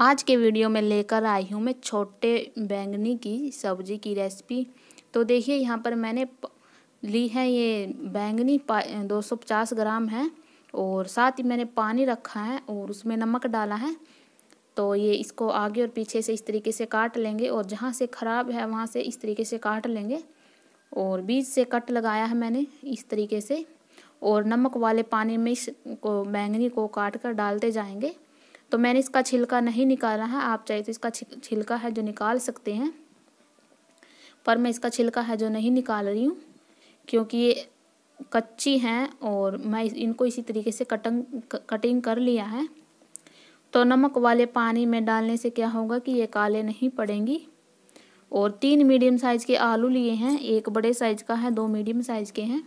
आज के वीडियो में लेकर आई हूँ मैं छोटे बैंगनी की सब्जी की रेसिपी तो देखिए यहाँ पर मैंने ली है ये बैंगनी दो सौ पचास ग्राम है और साथ ही मैंने पानी रखा है और उसमें नमक डाला है तो ये इसको आगे और पीछे से इस तरीके से काट लेंगे और जहाँ से ख़राब है वहाँ से इस तरीके से काट लेंगे और बीज से कट लगाया है मैंने इस तरीके से और नमक वाले पानी में इसको बैंगनी को काट कर डालते जाएंगे तो मैंने इसका छिलका नहीं निकाला है आप चाहे तो इसका छिलका है जो निकाल सकते हैं पर मैं इसका छिलका है जो नहीं निकाल रही हूँ क्योंकि ये कच्ची हैं और मैं इनको इसी तरीके से कटिंग कटिंग कर लिया है तो नमक वाले पानी में डालने से क्या होगा कि ये काले नहीं पड़ेंगी और तीन मीडियम साइज़ के आलू लिए हैं एक बड़े साइज़ का है दो मीडियम साइज़ के हैं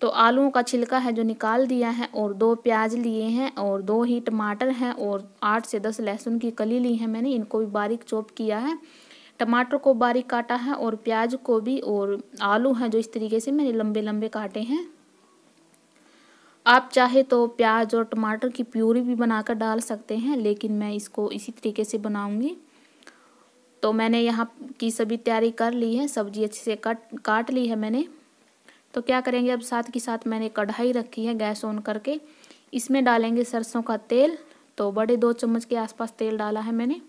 तो आलूओं का छिलका है जो निकाल दिया है और दो प्याज लिए हैं और दो ही टमाटर हैं और आठ से दस लहसुन की कली ली है मैंने इनको भी बारीक चॉप किया है टमाटर को बारीक काटा है और प्याज को भी और आलू हैं जो इस तरीके से मैंने लंबे लंबे काटे हैं आप चाहे तो प्याज और टमाटर की प्यूरी भी बनाकर डाल सकते हैं लेकिन मैं इसको इसी तरीके से बनाऊंगी तो मैंने यहाँ की सभी तैयारी कर ली है सब्जी अच्छे से कट काट ली है मैंने तो क्या करेंगे अब साथ के साथ मैंने कढ़ाई रखी है गैस ऑन करके इसमें डालेंगे सरसों का तेल तो बड़े दो चम्मच के आसपास तेल डाला है मैंने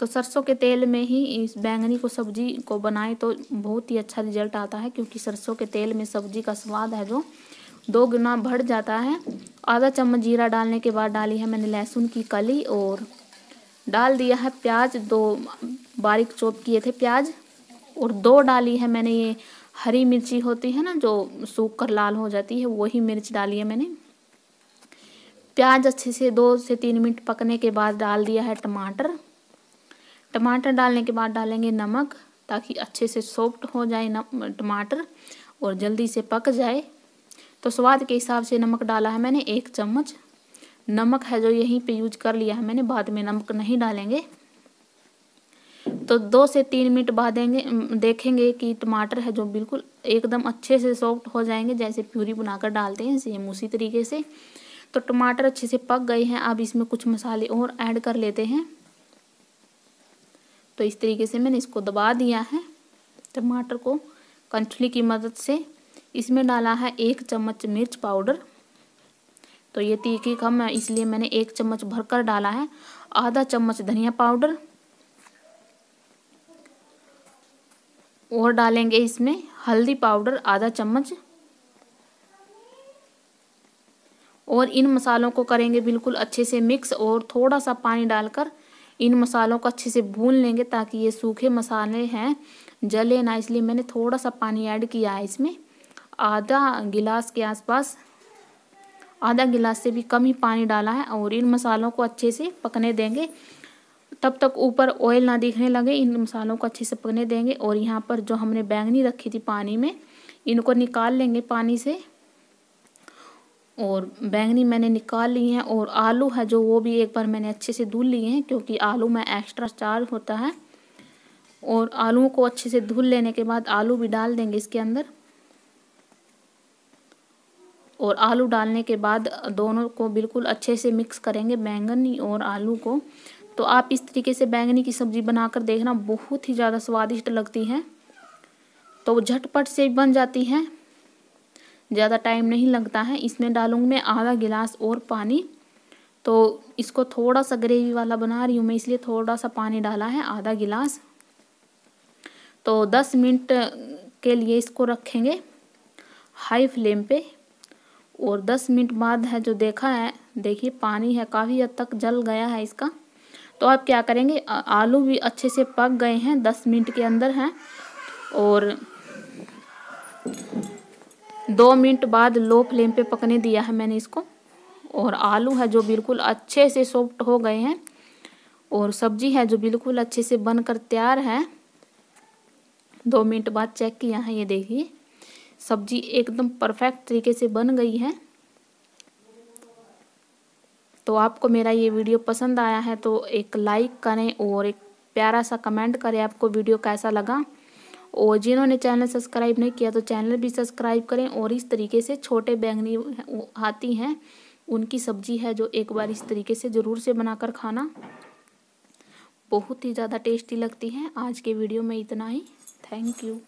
तो सरसों के तेल में ही इस बैंगनी को सब्जी को बनाएं तो बहुत ही अच्छा रिजल्ट आता है क्योंकि सरसों के तेल में सब्जी का स्वाद है जो दो गुना बढ़ जाता है आधा चम्मच जीरा डालने के बाद डाली है मैंने लहसुन की कली और डाल दिया है प्याज दो बारीक चोप किए थे प्याज और दो डाली है मैंने ये हरी मिर्ची होती है ना जो सूख कर लाल हो जाती है वही मिर्च डाली है मैंने प्याज अच्छे से दो से तीन मिनट पकने के बाद डाल दिया है टमाटर टमाटर डालने के बाद डालेंगे नमक ताकि अच्छे से सॉफ्ट हो जाए टमाटर और जल्दी से पक जाए तो स्वाद के हिसाब से नमक डाला है मैंने एक चम्मच नमक है जो यहीं पे यूज कर लिया है मैंने बाद में नमक नहीं डालेंगे तो दो से तीन मिनट बाद देंगे देखेंगे कि टमाटर है जो बिल्कुल एकदम अच्छे से सॉफ्ट हो जाएंगे जैसे प्यूरी बनाकर डालते हैं सेम उसी तरीके से तो टमाटर अच्छे से पक गए हैं अब इसमें कुछ मसाले और ऐड कर लेते हैं तो इस तरीके से मैंने इसको दबा दिया है टमाटर को कंछली की मदद से इसमें डाला है एक चम्मच मिर्च पाउडर तो ये तीखी कम है इसलिए मैंने एक चम्मच भरकर डाला है आधा चम्मच धनिया पाउडर और डालेंगे इसमें हल्दी पाउडर आधा चम्मच और इन मसालों को करेंगे बिल्कुल अच्छे से मिक्स और थोड़ा सा पानी डालकर इन मसालों को अच्छे से भून लेंगे ताकि ये सूखे मसाले हैं जले ना इसलिए मैंने थोड़ा सा पानी ऐड किया है इसमें आधा गिलास के आसपास आधा गिलास से भी कम ही पानी डाला है और इन मसालों को अच्छे से पकने देंगे तब तक ऊपर ऑयल ना दिखने लगे इन मसालों को अच्छे से पकने देंगे और यहाँ पर जो हमने बैंगनी रखी थी पानी में इनको निकाल लेंगे पानी से और बैंगनी मैंने निकाल ली है और आलू है जो वो भी एक बार मैंने अच्छे से धुल लिए हैं क्योंकि आलू में एक्स्ट्रा चार्ज होता है और आलू को अच्छे से धुल लेने के बाद आलू भी डाल देंगे इसके अंदर और आलू डालने के बाद दोनों को बिल्कुल अच्छे से मिक्स करेंगे बैंगनी और आलू को तो आप इस तरीके से बैंगनी की सब्ज़ी बनाकर देखना बहुत ही ज़्यादा स्वादिष्ट लगती है तो झटपट से बन जाती है ज़्यादा टाइम नहीं लगता है इसमें डालूंगी मैं आधा गिलास और पानी तो इसको थोड़ा सा ग्रेवी वाला बना रही हूँ मैं इसलिए थोड़ा सा पानी डाला है आधा गिलास तो दस मिनट के लिए इसको रखेंगे हाई फ्लेम पे और दस मिनट बाद है जो देखा है देखिए पानी है काफ़ी हद तक जल गया है इसका तो आप क्या करेंगे आलू भी अच्छे से पक गए हैं दस मिनट के अंदर हैं और दो मिनट बाद लो फ्लेम पे पकने दिया है मैंने इसको और आलू है जो बिल्कुल अच्छे से सॉफ्ट हो गए हैं और सब्जी है जो बिल्कुल अच्छे से बनकर तैयार है दो मिनट बाद चेक किया है ये देखिए सब्जी एकदम परफेक्ट तरीके से बन गई है तो आपको मेरा ये वीडियो पसंद आया है तो एक लाइक करें और एक प्यारा सा कमेंट करें आपको वीडियो कैसा लगा और जिन्होंने चैनल सब्सक्राइब नहीं किया तो चैनल भी सब्सक्राइब करें और इस तरीके से छोटे बैंगनी आती हैं उनकी सब्जी है जो एक बार इस तरीके से ज़रूर से बनाकर खाना बहुत ही ज़्यादा टेस्टी लगती है आज के वीडियो में इतना ही थैंक यू